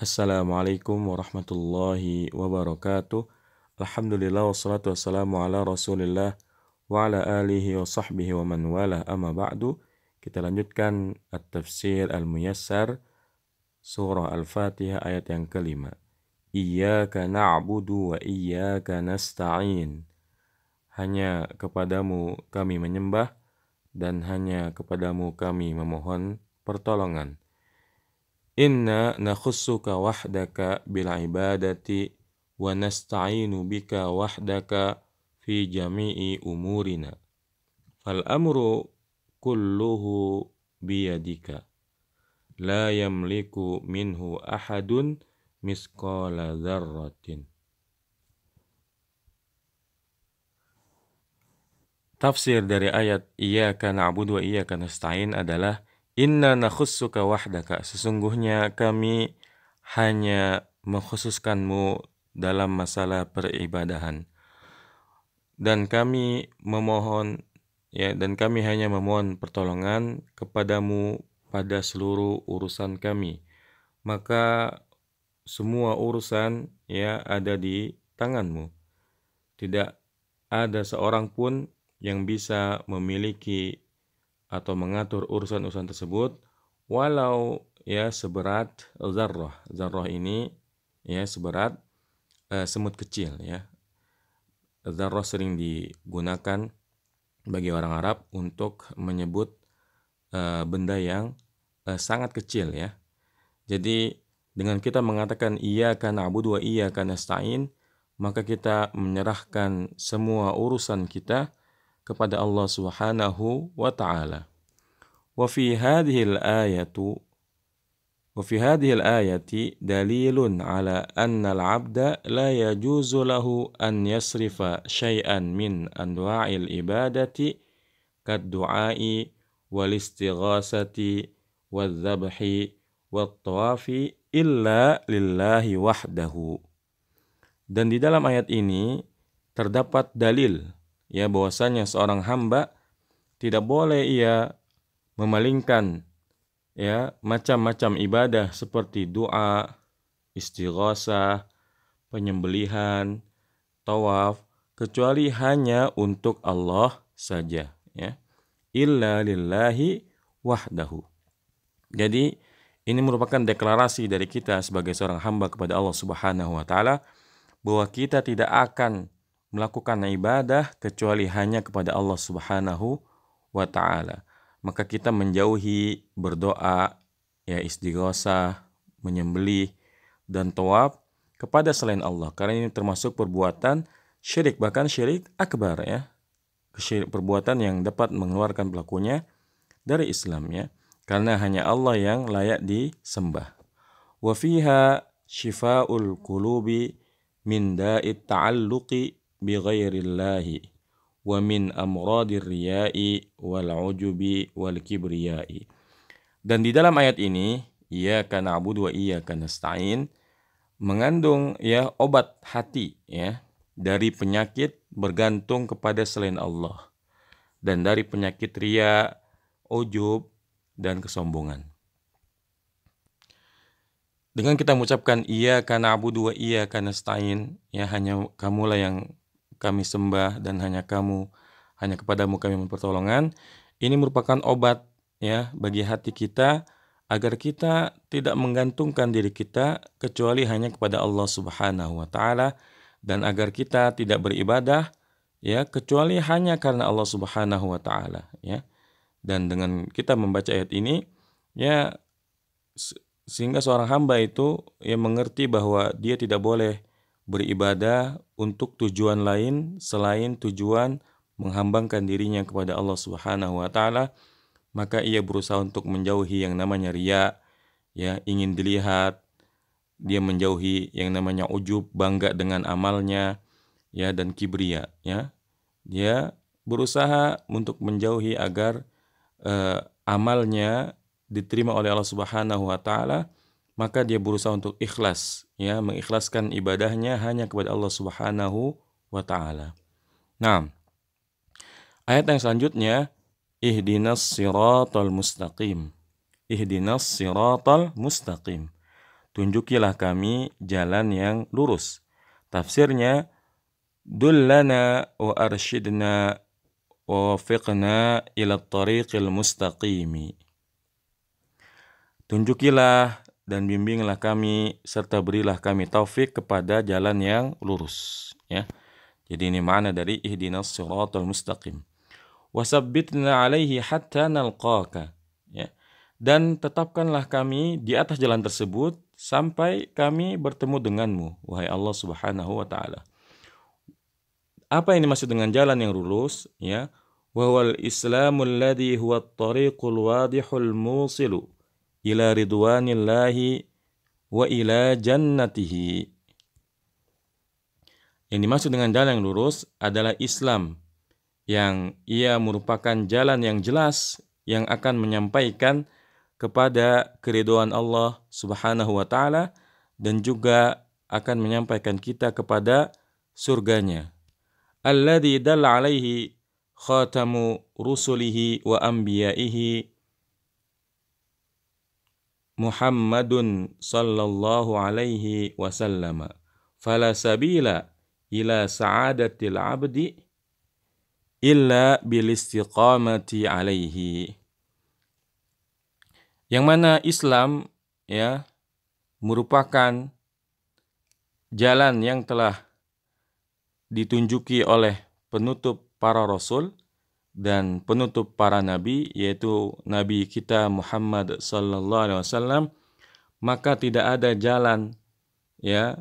Assalamualaikum warahmatullahi wabarakatuh. Alhamdulillah wassalatu wassalamu ala rasulillah wa ala alihi wa sahbihi wa man wala amma ba'du. Kita lanjutkan At-Tafsir Al-Muyassar Surah Al-Fatihah ayat yang kelima. Iyaka na'budu wa iyaka nasta'in. Hanya kepadamu kami menyembah dan hanya kepadamu kami memohon pertolongan Inna nakhussuka wahdaka bil ibadati wa nasta'inu bika wahdaka fi jami'i umurina. Fal amru kulluhu biyadika. La yamliku minhu ahadun misqala dzarratin. Tafsir dari ayat Iyaka na'budu wa Iyaka nasta'in adalah Inna nakhussuka wahdaka. Sesungguhnya kami hanya mengkhususkanmu dalam masalah peribadahan. Dan kami memohon ya dan kami hanya memohon pertolongan kepadamu pada seluruh urusan kami. Maka semua urusan ya ada di tanganmu. Tidak ada seorang pun yang bisa memiliki atau mengatur urusan-urusan tersebut walau ya seberat zarrah. Zarrah ini ya seberat uh, semut kecil ya. Zarrah sering digunakan bagi orang Arab untuk menyebut uh, benda yang uh, sangat kecil ya. Jadi dengan kita mengatakan iya karena abu dua iya karena stain maka kita menyerahkan semua urusan kita kepada Allah Subhanahu wa taala. Wa fi hadhihi al-ayatu wa fi hadhihi al-ayati dalilun ala anna al-'abda la yajuzu lahu an yasrifa shay'an min anwa'il ibadati kad-du'a'i wal istighasati wadh-dhabhi wat-tawafi illa lillahi wahdahu. Dan di dalam ayat ini terdapat dalil ya bahwasanya seorang hamba tidak boleh ia memalingkan ya macam-macam ibadah seperti doa, istighosah, penyembelihan, tawaf kecuali hanya untuk Allah saja ya. Illa lillahi wahdahu. Jadi ini merupakan deklarasi dari kita sebagai seorang hamba kepada Allah Subhanahu wa taala bahwa kita tidak akan melakukan ibadah kecuali hanya kepada Allah Subhanahu wa taala. Maka kita menjauhi berdoa, ya istighosah, menyembelih dan tawaf kepada selain Allah karena ini termasuk perbuatan syirik bahkan syirik akbar ya. perbuatan yang dapat mengeluarkan pelakunya dari Islam ya. Karena hanya Allah yang layak disembah. Wa fiha syifa'ul qulubi min da'it ta'alluqi bighairillahi wa min amradir riya'i wal ujubi wal kibriya'i. Dan di dalam ayat ini, Abu dua ia karena stain, mengandung ya obat hati ya dari penyakit bergantung kepada selain Allah dan dari penyakit ria, ujub dan kesombongan. Dengan kita mengucapkan iya karena abu dua iya karena stain ya hanya kamulah yang kami sembah dan hanya kamu hanya kepadamu kami mohon pertolongan. Ini merupakan obat ya bagi hati kita agar kita tidak menggantungkan diri kita kecuali hanya kepada Allah Subhanahu wa taala dan agar kita tidak beribadah ya kecuali hanya karena Allah Subhanahu wa taala ya. Dan dengan kita membaca ayat ini ya sehingga seorang hamba itu ya mengerti bahwa dia tidak boleh beribadah untuk tujuan lain selain tujuan menghambangkan dirinya kepada Allah Subhanahu wa taala, maka ia berusaha untuk menjauhi yang namanya riya, ya, ingin dilihat. Dia menjauhi yang namanya ujub, bangga dengan amalnya, ya, dan kibria, ya. Dia berusaha untuk menjauhi agar eh, amalnya diterima oleh Allah Subhanahu wa taala maka dia berusaha untuk ikhlas ya mengikhlaskan ibadahnya hanya kepada Allah Subhanahu wa taala. Nah, ayat yang selanjutnya ihdinas siratal mustaqim. Ihdinas siratal mustaqim. Tunjukilah kami jalan yang lurus. Tafsirnya dullana wa arsyidna wa fiqna ila tariqil mustaqimi. Tunjukilah dan bimbinglah kami serta berilah kami taufik kepada jalan yang lurus ya jadi ini makna dari ihdinas siratal mustaqim wasabbitna alaihi hatta nalqaka ya dan tetapkanlah kami di atas jalan tersebut sampai kami bertemu denganmu wahai Allah Subhanahu wa taala apa ini masih dengan jalan yang lurus ya wa huwal islamul ladzi huwa at-tariqul wadihul musilu ila ridwanillahi wa ila jannatihi. Yang dimaksud dengan jalan yang lurus adalah Islam, yang ia merupakan jalan yang jelas yang akan menyampaikan kepada keriduan Allah Subhanahu wa taala dan juga akan menyampaikan kita kepada surganya. Alladzi dalla alaihi khatamu rusulihi wa anbiya'ihi Muhammadun sallallahu alaihi wasallam. Fala sabila ila sa'adatil abdi illa bil istiqamati alaihi. Yang mana Islam ya merupakan jalan yang telah ditunjuki oleh penutup para rasul dan penutup para nabi yaitu nabi kita Muhammad sallallahu alaihi wasallam maka tidak ada jalan ya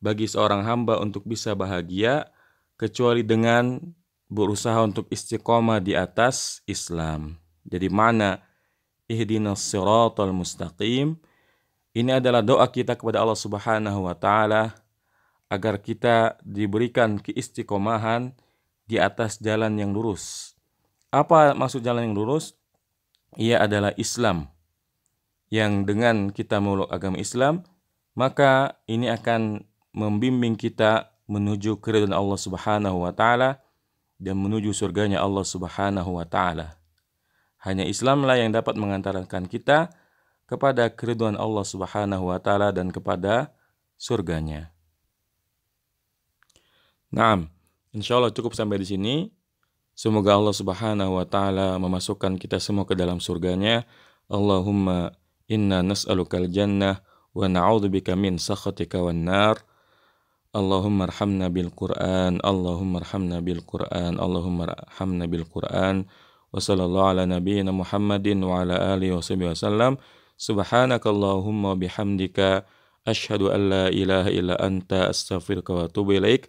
bagi seorang hamba untuk bisa bahagia kecuali dengan berusaha untuk istiqomah di atas Islam. Jadi mana ihdinas siratal mustaqim ini adalah doa kita kepada Allah Subhanahu wa taala agar kita diberikan keistiqomahan di atas jalan yang lurus. Apa maksud jalan yang lurus? Ia adalah Islam. Yang dengan kita meluk agama Islam, maka ini akan membimbing kita menuju keridhaan Allah Subhanahu wa taala dan menuju surganya Allah Subhanahu wa taala. Hanya Islamlah yang dapat mengantarkan kita kepada keriduan Allah Subhanahu wa taala dan kepada surganya. Naam, insyaallah cukup sampai di sini. Semoga Allah Subhanahu wa taala memasukkan kita semua ke dalam surganya. Allahumma inna nas'alukal jannah wa na'udzubika min sakhatika wan nar. Allahumma arhamna bil Qur'an, Allahumma arhamna bil Qur'an, Allahumma arhamna bil Qur'an. Wa sallallahu ala nabiyyina Muhammadin wa ala alihi wa wasallam. Subhanakallahumma bihamdika asyhadu an la ilaha illa anta astaghfiruka wa atubu ilaika.